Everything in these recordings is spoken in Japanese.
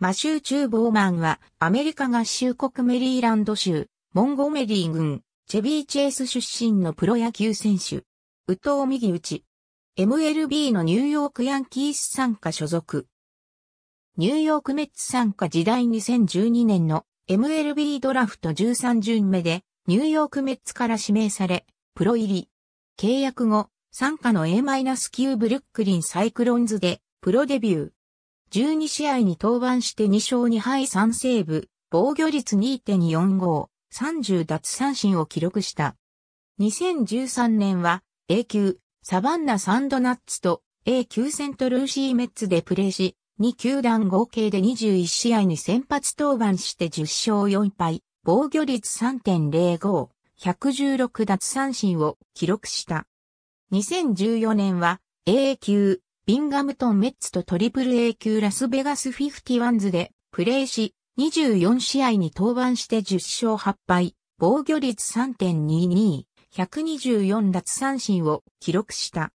マシュー・チュー・ボーマンは、アメリカ合衆国メリーランド州、モンゴメリー郡、チェビー・チェイス出身のプロ野球選手。宇藤右打ち。MLB のニューヨークヤンキース参加所属。ニューヨークメッツ参加時代2012年の MLB ドラフト13巡目でニューヨークメッツから指名され、プロ入り。契約後、参加の A- 9ブルックリンサイクロンズでプロデビュー。12試合に登板して2勝2敗3セーブ、防御率2.45、30奪三振を記録した。2013年は A 級サバンナサンドナッツと A 級セントルーシーメッツでプレーし、2球団合計で21試合に先発登板して10勝4敗、防御率3.05、116奪三振を記録した。2014年は A 級ビンガムトンメッツとトリプル A 級ラスベガスフィフティワンズでプレーし、24試合に登板して10勝8敗、防御率3.22、124奪三振を記録した。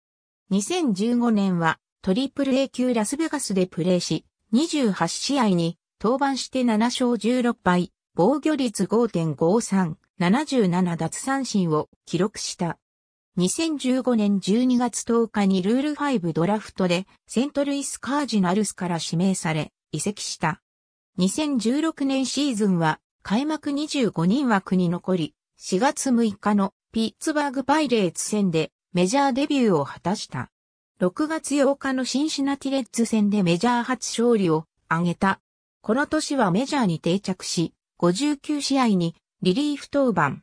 2015年はトリプル A 級ラスベガスでプレーし、28試合に登板して7勝16敗、防御率5.53、77奪三振を記録した。2015年12月10日にルール5ドラフトでセントルイスカージナルスから指名され移籍した。2016年シーズンは開幕25人枠に残り、4月6日のピッツバーグパイレーツ戦でメジャーデビューを果たした。6月8日のシンシナティレッズ戦でメジャー初勝利を挙げた。この年はメジャーに定着し、59試合にリリーフ登板。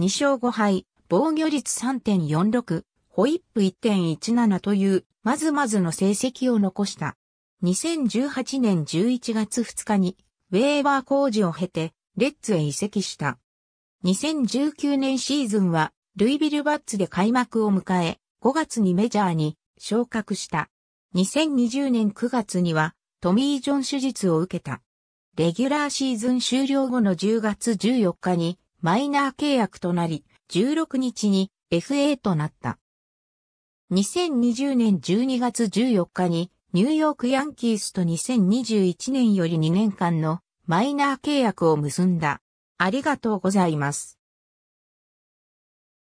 2勝5敗、防御率3.46、ホイップ1.17という、まずまずの成績を残した。2018年11月2日に、ウェーバー工事を経て、レッツへ移籍した。2019年シーズンは、ルイビルバッツで開幕を迎え、5月にメジャーに昇格した。2020年9月には、トミー・ジョン手術を受けた。レギュラーシーズン終了後の10月14日にマイナー契約となり、16日に FA となった。2020年12月14日にニューヨークヤンキースと2021年より2年間のマイナー契約を結んだ。ありがとうございます。